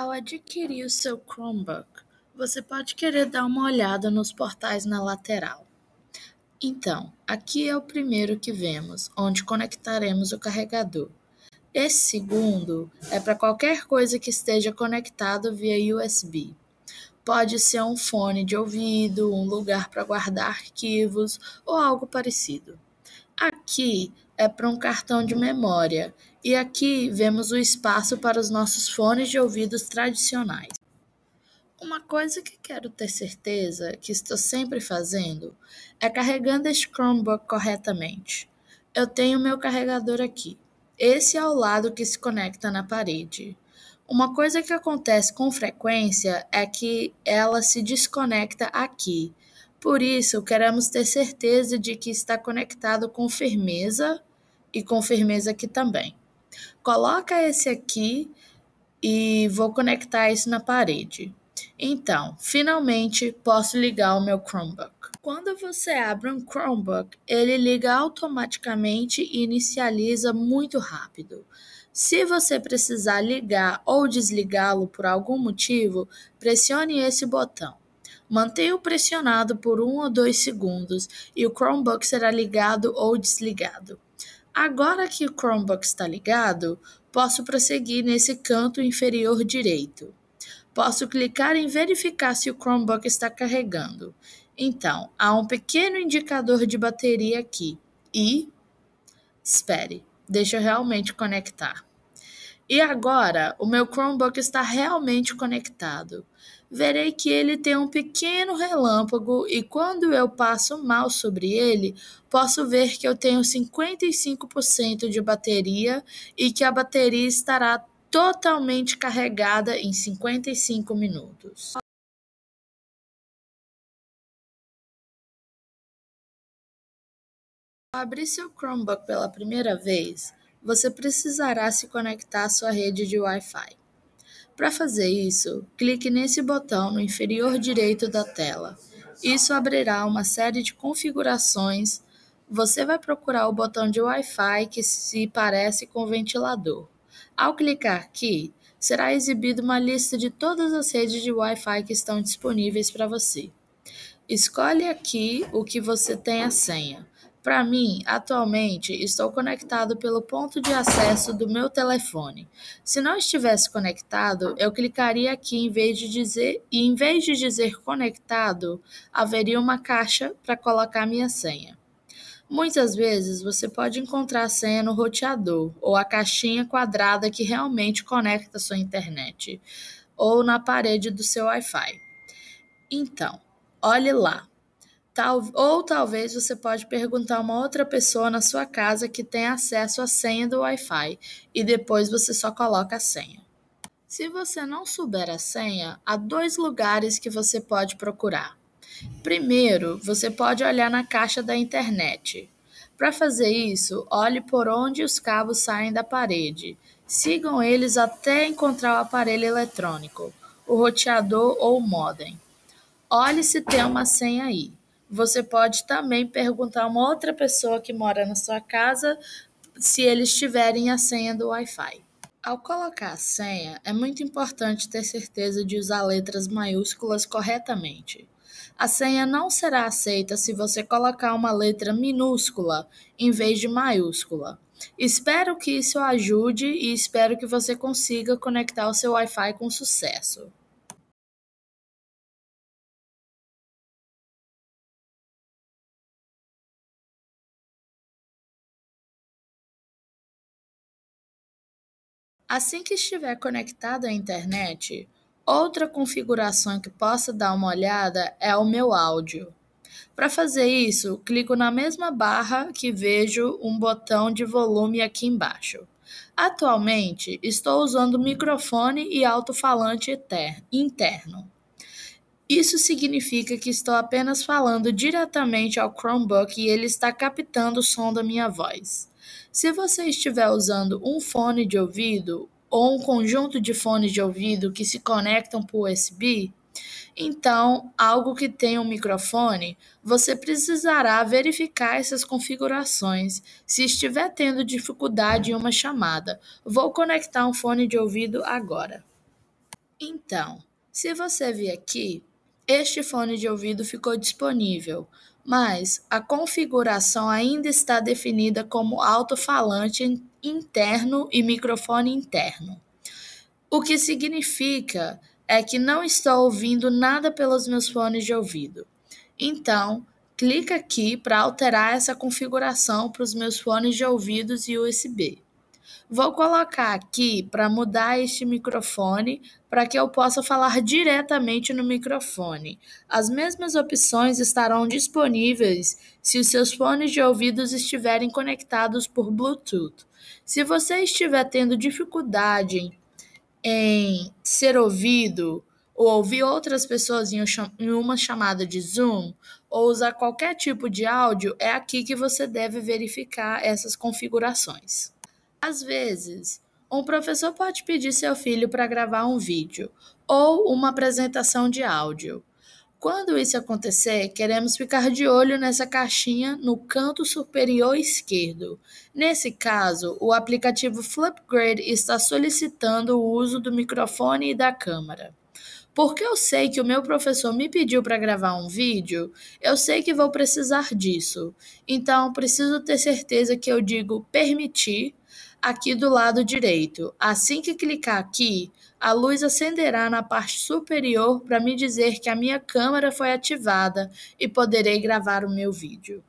Ao adquirir o seu Chromebook, você pode querer dar uma olhada nos portais na lateral. Então, aqui é o primeiro que vemos, onde conectaremos o carregador. Esse segundo é para qualquer coisa que esteja conectado via USB. Pode ser um fone de ouvido, um lugar para guardar arquivos ou algo parecido. Aqui é para um cartão de memória e aqui vemos o espaço para os nossos fones de ouvidos tradicionais. Uma coisa que quero ter certeza que estou sempre fazendo é carregando este Chromebook corretamente. Eu tenho meu carregador aqui. Esse é o lado que se conecta na parede. Uma coisa que acontece com frequência é que ela se desconecta aqui, por isso, queremos é ter certeza de que está conectado com firmeza e com firmeza aqui também. Coloca esse aqui e vou conectar isso na parede. Então, finalmente posso ligar o meu Chromebook. Quando você abre um Chromebook, ele liga automaticamente e inicializa muito rápido. Se você precisar ligar ou desligá-lo por algum motivo, pressione esse botão. Mantenha-o pressionado por um ou dois segundos e o Chromebook será ligado ou desligado. Agora que o Chromebook está ligado, posso prosseguir nesse canto inferior direito. Posso clicar em verificar se o Chromebook está carregando. Então, há um pequeno indicador de bateria aqui e espere, deixa eu realmente conectar. E agora, o meu Chromebook está realmente conectado verei que ele tem um pequeno relâmpago e quando eu passo mal sobre ele, posso ver que eu tenho 55% de bateria e que a bateria estará totalmente carregada em 55 minutos. Ao abrir seu Chromebook pela primeira vez, você precisará se conectar à sua rede de Wi-Fi. Para fazer isso, clique nesse botão no inferior direito da tela. Isso abrirá uma série de configurações. Você vai procurar o botão de Wi-Fi que se parece com o ventilador. Ao clicar aqui, será exibida uma lista de todas as redes de Wi-Fi que estão disponíveis para você. Escolhe aqui o que você tem a senha. Para mim, atualmente estou conectado pelo ponto de acesso do meu telefone. Se não estivesse conectado, eu clicaria aqui em vez de dizer e em vez de dizer conectado, haveria uma caixa para colocar minha senha. Muitas vezes você pode encontrar a senha no roteador ou a caixinha quadrada que realmente conecta a sua internet ou na parede do seu Wi-Fi. Então, olhe lá. Tal, ou talvez você pode perguntar a uma outra pessoa na sua casa que tem acesso à senha do Wi-Fi e depois você só coloca a senha. Se você não souber a senha, há dois lugares que você pode procurar. Primeiro, você pode olhar na caixa da internet. Para fazer isso, olhe por onde os cabos saem da parede. Sigam eles até encontrar o aparelho eletrônico, o roteador ou o modem. Olhe se tem uma senha aí. Você pode também perguntar a uma outra pessoa que mora na sua casa se eles tiverem a senha do Wi-Fi. Ao colocar a senha, é muito importante ter certeza de usar letras maiúsculas corretamente. A senha não será aceita se você colocar uma letra minúscula em vez de maiúscula. Espero que isso ajude e espero que você consiga conectar o seu Wi-Fi com sucesso. Assim que estiver conectado à internet, outra configuração que possa dar uma olhada é o meu áudio. Para fazer isso, clico na mesma barra que vejo um botão de volume aqui embaixo. Atualmente, estou usando microfone e alto-falante interno. Isso significa que estou apenas falando diretamente ao Chromebook e ele está captando o som da minha voz. Se você estiver usando um fone de ouvido ou um conjunto de fones de ouvido que se conectam por USB, então, algo que tenha um microfone, você precisará verificar essas configurações. Se estiver tendo dificuldade em uma chamada, vou conectar um fone de ouvido agora. Então, se você vir aqui, este fone de ouvido ficou disponível mas a configuração ainda está definida como alto-falante interno e microfone interno. O que significa é que não estou ouvindo nada pelos meus fones de ouvido. Então, clica aqui para alterar essa configuração para os meus fones de ouvidos e USB. Vou colocar aqui para mudar este microfone para que eu possa falar diretamente no microfone. As mesmas opções estarão disponíveis se os seus fones de ouvidos estiverem conectados por Bluetooth. Se você estiver tendo dificuldade em ser ouvido ou ouvir outras pessoas em uma chamada de Zoom ou usar qualquer tipo de áudio, é aqui que você deve verificar essas configurações. Às vezes, um professor pode pedir seu filho para gravar um vídeo ou uma apresentação de áudio. Quando isso acontecer, queremos ficar de olho nessa caixinha no canto superior esquerdo. Nesse caso, o aplicativo Flipgrid está solicitando o uso do microfone e da câmera. Porque eu sei que o meu professor me pediu para gravar um vídeo, eu sei que vou precisar disso. Então, preciso ter certeza que eu digo permitir aqui do lado direito. Assim que clicar aqui, a luz acenderá na parte superior para me dizer que a minha câmera foi ativada e poderei gravar o meu vídeo.